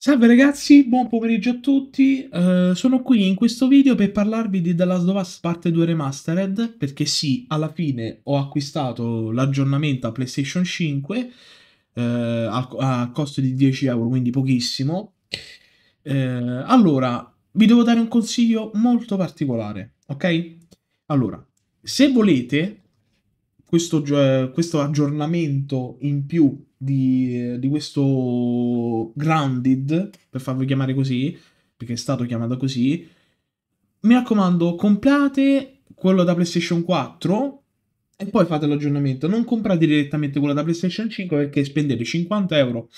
Salve ragazzi, buon pomeriggio a tutti. Uh, sono qui in questo video per parlarvi di The Last of Us Parte 2 Remastered, perché sì, alla fine ho acquistato l'aggiornamento a PlayStation 5 uh, a, a, costo di 10 euro, quindi pochissimo. Uh, allora, vi devo dare un consiglio molto particolare, ok? Allora, se volete questo, questo aggiornamento in più di, di questo grounded, per farvi chiamare così, perché è stato chiamato così, mi raccomando, comprate quello da PlayStation 4 e poi fate l'aggiornamento. Non comprate direttamente quello da PlayStation 5 perché spendete 50 euro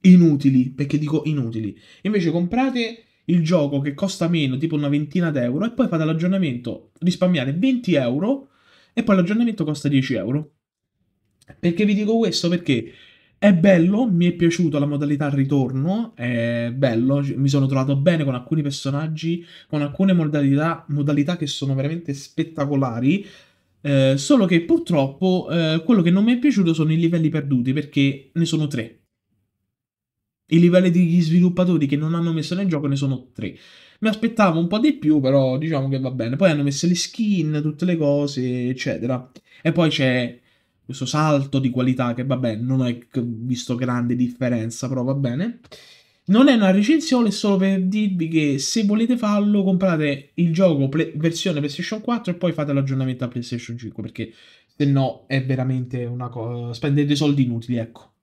inutili, perché dico inutili. Invece comprate il gioco che costa meno, tipo una ventina d'euro, e poi fate l'aggiornamento, risparmiate 20 euro e poi l'aggiornamento costa 10 euro. Perché vi dico questo? Perché è bello, mi è piaciuta la modalità ritorno, è bello, mi sono trovato bene con alcuni personaggi, con alcune modalità, modalità che sono veramente spettacolari, eh, solo che purtroppo eh, quello che non mi è piaciuto sono i livelli perduti, perché ne sono tre. I livelli degli sviluppatori che non hanno messo nel gioco ne sono tre. Mi aspettavo un po' di più, però diciamo che va bene. Poi hanno messo le skin, tutte le cose, eccetera. E poi c'è questo salto di qualità che va bene, non ho visto grande differenza però va bene non è una recensione solo per dirvi che se volete farlo comprate il gioco play- versione PlayStation 4 e poi fate l'aggiornamento a PlayStation 5 perché se no è veramente una cosa spendete soldi inutili ecco